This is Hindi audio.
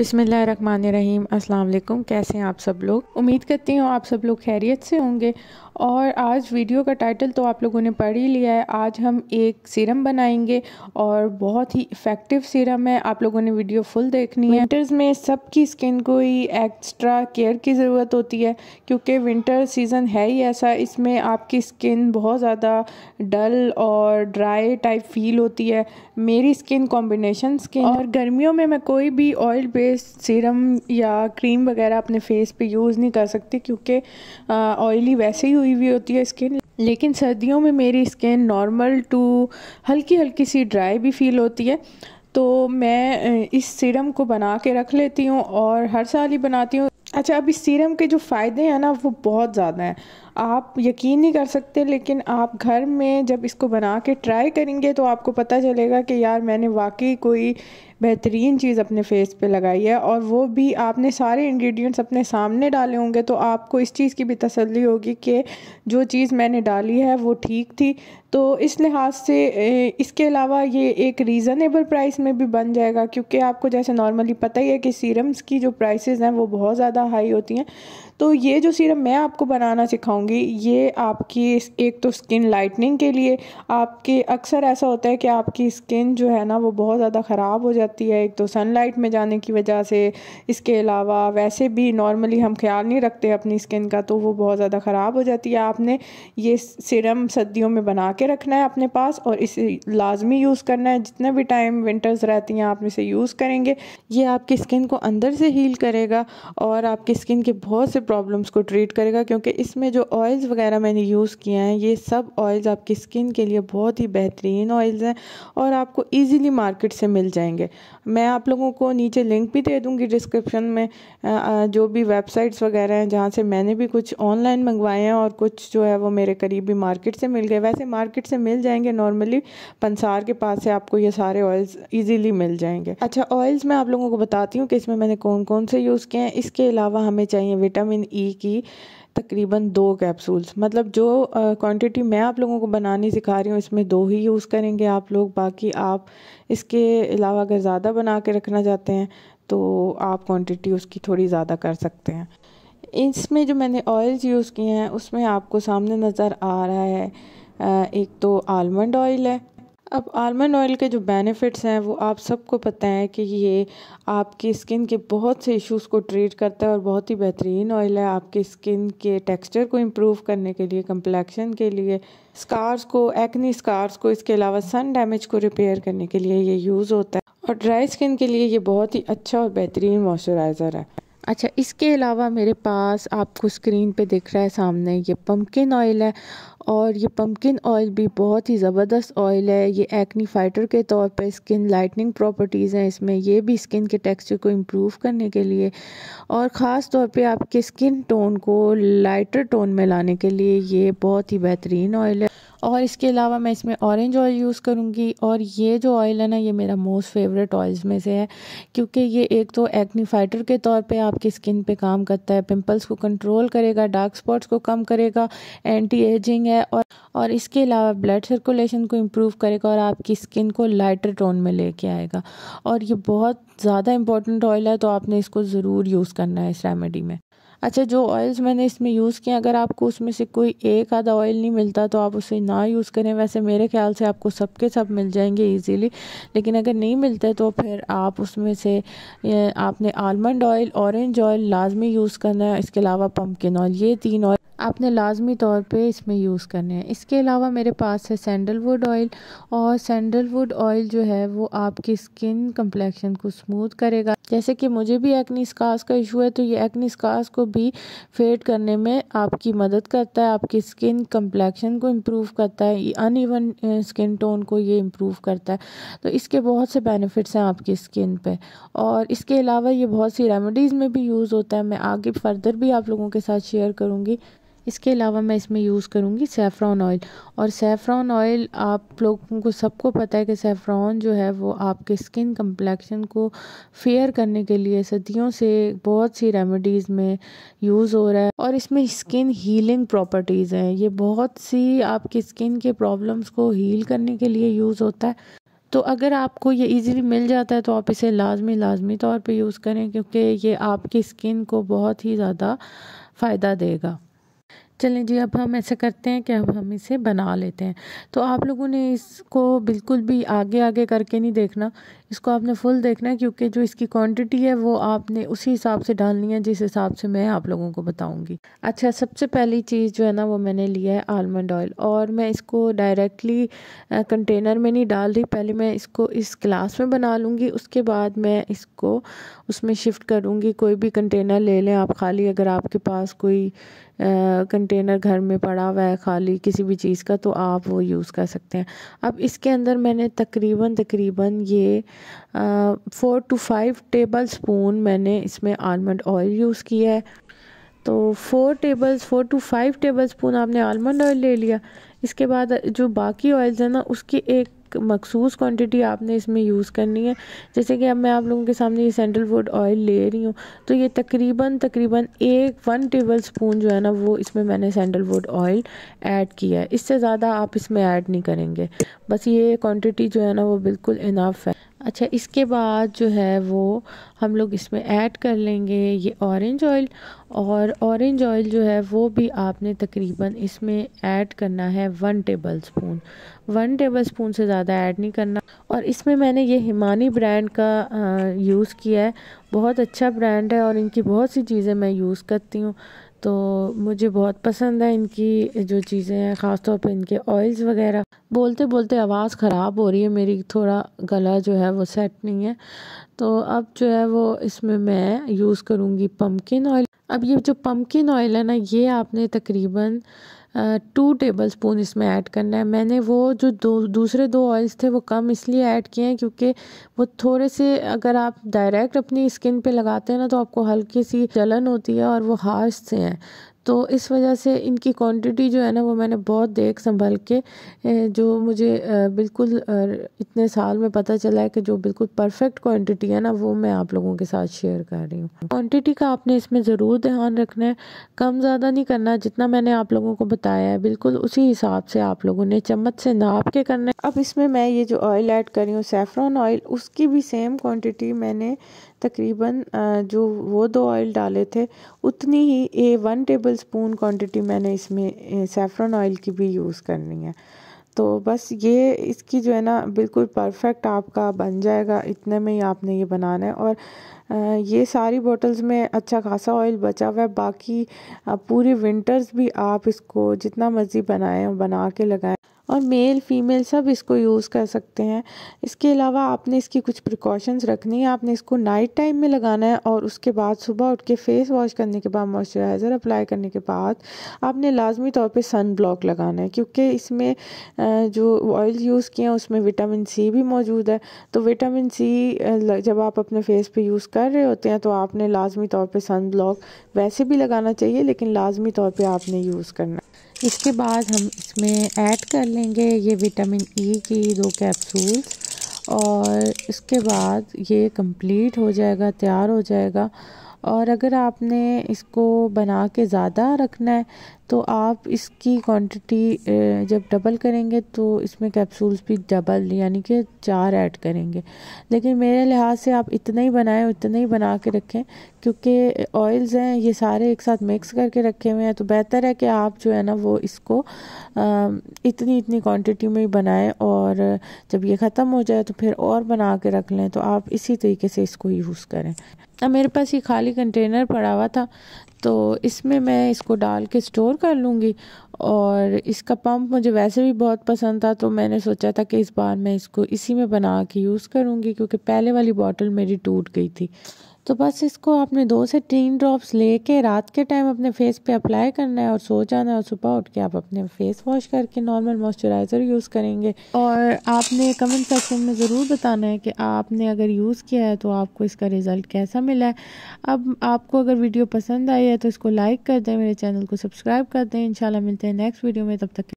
अस्सलाम वालेकुम कैसे हैं आप सब लोग उम्मीद करती हूँ आप सब लोग खैरियत से होंगे और आज वीडियो का टाइटल तो आप लोगों ने पढ़ ही लिया है आज हम एक सीरम बनाएंगे और बहुत ही इफ़ेक्टिव सीरम है आप लोगों ने वीडियो फुल देखनी है विंटर्स में सबकी स्किन को ही एक्स्ट्रा केयर की ज़रूरत होती है क्योंकि विंटर सीज़न है ही ऐसा इसमें आपकी स्किन बहुत ज़्यादा डल और ड्राई टाइप फील होती है मेरी स्किन कॉम्बिनेशन स्किन और गर्मियों में मैं कोई भी ऑयल बेस्ड सीरम या क्रीम वगैरह अपने फेस पर यूज़ नहीं कर सकती क्योंकि ऑयली वैसे ही हुई हुई होती है स्किन लेकिन सर्दियों में मेरी स्किन नॉर्मल टू हल्की हल्की सी ड्राई भी फील होती है तो मैं इस सीरम को बना के रख लेती हूँ और हर साल ही बनाती हूँ अच्छा अब इस सीरम के जो फ़ायदे हैं ना वो बहुत ज़्यादा हैं आप यकीन नहीं कर सकते लेकिन आप घर में जब इसको बना के ट्राई करेंगे तो आपको पता चलेगा कि यार मैंने वाकई कोई बेहतरीन चीज़ अपने फेस पे लगाई है और वो भी आपने सारे इंग्रेडिएंट्स अपने सामने डाले होंगे तो आपको इस चीज़ की भी तसल्ली होगी कि जो चीज़ मैंने डाली है वो ठीक थी तो इस लिहाज से इसके अलावा ये एक रीज़नेबल प्राइस में भी बन जाएगा क्योंकि आपको जैसे नॉर्मली पता ही है कि सीरम्स की जो प्राइसेस हैं वो बहुत ज़्यादा हाई होती हैं तो ये जो सीरम मैं आपको बनाना सिखाऊंगी ये आपकी एक तो स्किन लाइटनिंग के लिए आपके अक्सर ऐसा होता है कि आपकी स्किन जो है ना वो बहुत ज़्यादा ख़राब हो जाती है एक तो सनलाइट में जाने की वजह से इसके अलावा वैसे भी नॉर्मली हम ख्याल नहीं रखते अपनी स्किन का तो वो बहुत ज़्यादा ख़राब हो जाती है आपने ये सिरम सर्दियों में बना के रखना है अपने पास और इसे लाजमी यूज़ करना है जितने भी टाइम विंटर्स रहती हैं आप इसे यूज़ करेंगे ये आपकी स्किन को अंदर से हील करेगा और आपकी स्किन के बहुत से प्रॉब्लम्स को ट्रीट करेगा क्योंकि इसमें जो ऑयल्स वगैरह मैंने यूज़ किए हैं ये सब ऑयल्स आपकी स्किन के लिए बहुत ही बेहतरीन ऑयल्स हैं और आपको इजीली मार्केट से मिल जाएंगे मैं आप लोगों को नीचे लिंक भी दे दूँगी डिस्क्रिप्शन में जो भी वेबसाइट्स वगैरह हैं जहाँ से मैंने भी कुछ ऑनलाइन मंगवाए हैं और कुछ जो है वो मेरे करीबी मार्केट से मिल गए वैसे मार्केट से मिल जाएंगे नॉर्मली पंसार के पास से आपको ये सारे ऑयल्स ईजीली मिल जाएंगे अच्छा ऑयल्स मैं आप लोगों को बताती हूँ कि इसमें मैंने कौन कौन से यूज़ किए हैं इसके अलावा हमें चाहिए विटामिन विटामिन ई e की तकरीबन दो कैप्सूल्स मतलब जो क्वांटिटी मैं आप लोगों को बनानी सिखा रही हूँ इसमें दो ही यूज़ करेंगे आप लोग बाकी आप इसके अलावा अगर ज़्यादा बना के रखना चाहते हैं तो आप क्वांटिटी उसकी थोड़ी ज़्यादा कर सकते हैं इसमें जो मैंने ऑयल्स यूज़ किए हैं उसमें आपको सामने नज़र आ रहा है एक तो आलमंड ऑयल है अब आलमंड ऑयल के जो बेनिफिट्स हैं वो आप सबको पता है कि ये आपकी स्किन के बहुत से इश्यूज को ट्रीट करता है और बहुत ही बेहतरीन ऑयल है आपकी स्किन के टेक्सचर को इम्प्रूव करने के लिए कम्प्लेक्शन के लिए स्कार्स को एक्नी स्कार्स को इसके अलावा सन डैमेज को रिपेयर करने के लिए ये यूज़ होता है और ड्राई स्किन के लिए ये बहुत ही अच्छा और बेहतरीन मॉइस्चराइज़र है अच्छा इसके अलावा मेरे पास आपको स्क्रीन पे दिख रहा है सामने ये पम्पकिन ऑयल है और ये पम्पकिन ऑयल भी बहुत ही ज़बरदस्त ऑयल है ये एक्नी फाइटर के तौर पे स्किन लाइटनिंग प्रॉपर्टीज़ हैं इसमें ये भी स्किन के टेक्सचर को इम्प्रूव करने के लिए और ख़ास तौर पे आपके स्किन टोन को लाइटर टोन में लाने के लिए ये बहुत ही बेहतरीन ऑयल है और इसके अलावा मैं इसमें ऑरेंज ऑयल यूज़ करूँगी और ये जो ऑयल है ना ये मेरा मोस्ट फेवरेट ऑयल्स में से है क्योंकि ये एक तो एक्नीफाइटर के तौर पे आपकी स्किन पे काम करता है पिंपल्स को कंट्रोल करेगा डार्क स्पॉट्स को कम करेगा एंटी एजिंग है और और इसके अलावा ब्लड सर्कुलेशन को इम्प्रूव करेगा और आपकी स्किन को लाइटर टोन में लेके आएगा और ये बहुत ज़्यादा इंपॉर्टेंट ऑयल है तो आपने इसको ज़रूर यूज़ करना है इस रेमेडी में अच्छा जो ऑयल्स मैंने इसमें यूज़ किए अगर आपको उसमें से कोई एक आधा ऑयल नहीं मिलता तो आप उसे ना यूज़ करें वैसे मेरे ख्याल से आपको सबके सब मिल जाएंगे ईजीली लेकिन अगर नहीं मिलते तो फिर आप उसमें से आपने आलमंड ऑयल ऑरेंज ऑयल लाजमी यूज़ करना है इसके अलावा पम्पकिन ऑयल ये तीन ऑयल आपने लाजमी तौर पे इसमें यूज़ करने हैं इसके अलावा मेरे पास है सैंडलवुड ऑयल और सैंडलवुड ऑयल जो है वो आपकी स्किन कम्प्लेक्शन को स्मूथ करेगा जैसे कि मुझे भी एक्नी स्कास का इशू है तो ये एक्नी स्कास को भी फेड करने में आपकी मदद करता है आपकी स्किन कम्प्लेक्शन को इम्प्रूव करता है ईवन स्किन टोन को ये इम्प्रूव करता है तो इसके बहुत से बेनिफिट्स हैं आपकी स्किन पर और इसके अलावा ये बहुत सी रेमडीज़ में भी यूज़ होता है मैं आगे फर्दर भी आप लोगों के साथ शेयर करूँगी इसके अलावा मैं इसमें यूज़ करूँगी सेफ़्रॉन ऑयल और सेफ़्रॉन ऑयल आप लोगों को सबको पता है कि सेफ़्रॉन जो है वो आपके स्किन कम्प्लेक्शन को फेयर करने के लिए सदियों से बहुत सी रेमेडीज़ में यूज़ हो रहा है और इसमें स्किन हीलिंग प्रॉपर्टीज़ हैं ये बहुत सी आपकी स्किन के प्रॉब्लम्स को हील करने के लिए यूज़ होता है तो अगर आपको ये इजीली मिल जाता है तो आप इसे लाजमी लाजमी तौर पे यूज़ करें क्योंकि ये आपकी स्किन को बहुत ही ज़्यादा फ़ायदा देगा चलें जी अब हम ऐसा करते हैं कि अब हम इसे बना लेते हैं तो आप लोगों ने इसको बिल्कुल भी आगे आगे करके नहीं देखना इसको आपने फुल देखना है क्योंकि जो इसकी क्वांटिटी है वो आपने उसी हिसाब से डालनी है जिस हिसाब से मैं आप लोगों को बताऊंगी अच्छा सबसे पहली चीज़ जो है ना वो मैंने लिया है आलमंड ऑयल और मैं इसको डायरेक्टली कंटेनर में नहीं डाल रही पहले मैं इसको इस ग्लास में बना लूँगी उसके बाद मैं इसको उसमें शिफ्ट करूँगी कोई भी कंटेनर ले लें आप खाली अगर आपके पास कोई कंटेनर घर में पड़ा हुआ है खाली किसी भी चीज़ का तो आप वो यूज़ कर सकते हैं अब इसके अंदर मैंने तकरीबन तकरीबन ये four to five tablespoon मैंने इसमें आलमंड ऑयल यूज़ किया है तो four tables four to five tablespoon आपने आलमंड ऑयल ले लिया इसके बाद जो बाकी ऑयल्स हैं ना उसकी एक मखसूस क्वांटिटी आपने इसमें यूज़ करनी है जैसे कि अब मैं आप लोगों के सामने ये वुड ऑयल ले रही हूँ तो ये तकरीबन तकरीबन एक वन टेबल स्पून जो है ना वो इसमें मैंने सैंडलवुड ऑयल ऐड किया है इससे ज़्यादा आप इसमें ऐड नहीं करेंगे बस ये क्वान्टिटी जो है ना वो बिल्कुल इनाफ है अच्छा इसके बाद जो है वो हम लोग इसमें ऐड कर लेंगे ये ऑरेंज ऑयल और ऑरेंज ऑयल जो है वो भी आपने तकरीबन इसमें ऐड करना है one tablespoon one tablespoon से ज़्यादा ऐड नहीं करना और इसमें मैंने ये हिमानी ब्रांड का यूज़ किया है बहुत अच्छा ब्रांड है और इनकी बहुत सी चीज़ें मैं यूज़ करती हूँ तो मुझे बहुत पसंद है इनकी जो चीज़ें हैं ख़ास तौर पे इनके ऑयल्स वगैरह बोलते बोलते आवाज़ ख़राब हो रही है मेरी थोड़ा गला जो है वो सेट नहीं है तो अब जो है वो इसमें मैं यूज़ करूँगी पम्पकिन ऑयल अब ये जो पम्पकिन ऑयल है ना ये आपने तकरीबन टू टेबल स्पून इसमें ऐड करना है मैंने वो जो दो दूसरे दो ऑयल्स थे वो कम इसलिए ऐड किए हैं क्योंकि वो थोड़े से अगर आप डायरेक्ट अपनी स्किन पे लगाते हैं ना तो आपको हल्की सी जलन होती है और वो हार्श से हैं तो इस वजह से इनकी क्वांटिटी जो है ना वो मैंने बहुत देख संभल के जो मुझे बिल्कुल इतने साल में पता चला है कि जो बिल्कुल परफेक्ट क्वांटिटी है ना वो मैं आप लोगों के साथ शेयर कर रही हूँ क्वांटिटी का आपने इसमें ज़रूर ध्यान रखना है कम ज़्यादा नहीं करना जितना मैंने आप लोगों को बताया है बिल्कुल उसी हिसाब से आप लोगों ने चम्मच से नाप के करना है अब इसमें मैं ये जो ऑयल ऐड कर रही हूँ सेफ्रॉन ऑयल उसकी भी सेम क्वान्टिटी मैंने तकरीबन जो वो दो ऑयल डाले थे उतनी ही a one tablespoon quantity मैंने इसमें सेफ्रन ऑयल की भी यूज़ करनी है तो बस ये इसकी जो है ना बिल्कुल परफेक्ट आपका बन जाएगा इतने में ही आपने ये बनाना है और ये सारी बॉटल्स में अच्छा खासा ऑयल बचा हुआ है बाकी पूरे विंटर्स भी आप इसको जितना मर्ज़ी बनाएं बना के लगाएं और मेल फीमेल सब इसको यूज़ कर सकते हैं इसके अलावा आपने इसकी कुछ प्रिकॉशंस रखनी है आपने इसको नाइट टाइम में लगाना है और उसके बाद सुबह उठ के फेस वॉश करने के बाद मॉइस्चराइज़र अप्लाई करने के बाद आपने लाजमी तौर पर सन ब्लॉक लगाना है क्योंकि इसमें जो ऑयल यूज़ किए हैं उसमें विटामिन सी भी मौजूद है तो विटामिन सी जब आप अपने फेस पर यूज़ कर रहे होते हैं तो आपने लाजमी तौर पर सन ब्लॉक वैसे भी लगाना चाहिए लेकिन लाजमी तौर पर आपने यूज़ करना इसके बाद हम इसमें ऐड कर लेंगे ये विटामिन ई e की दो कैप्सूल्स और इसके बाद ये कंप्लीट हो जाएगा तैयार हो जाएगा और अगर आपने इसको बना के ज़्यादा रखना है तो आप इसकी क्वांटिटी जब डबल करेंगे तो इसमें कैप्सूल्स भी डबल यानी कि चार ऐड करेंगे लेकिन मेरे लिहाज से आप इतना ही बनाएं उतना ही बना के रखें क्योंकि ऑयल्स हैं ये सारे एक साथ मिक्स करके रखे हुए हैं तो बेहतर है कि आप जो है ना वो इसको इतनी इतनी क्वांटिटी में ही बनाएं और जब ये ख़त्म हो जाए तो फिर और बना के रख लें तो आप इसी तरीके से इसको यूज़ करें अब मेरे पास ये खाली कंटेनर पड़ा हुआ था तो इसमें मैं इसको डाल के स्टोर कर लूँगी और इसका पंप मुझे वैसे भी बहुत पसंद था तो मैंने सोचा था कि इस बार मैं इसको इसी में बना के यूज़ करूँगी क्योंकि पहले वाली बॉटल मेरी टूट गई थी तो बस इसको आपने दो से तीन ड्रॉप्स लेके रात के टाइम अपने फेस पे अप्लाई करना है और सो जाना है और सुबह उठ के आप अपने फेस वॉश करके नॉर्मल मॉइस्चराइज़र यूज़ करेंगे और आपने कमेंट सेक्शन में ज़रूर बताना है कि आपने अगर यूज़ किया है तो आपको इसका रिज़ल्ट कैसा मिला है अब आपको अगर वीडियो पसंद आई है तो इसको लाइक कर दें मेरे चैनल को सब्सक्राइब कर दें इंशाल्लाह मिलते हैं नेक्स्ट वीडियो में तब तक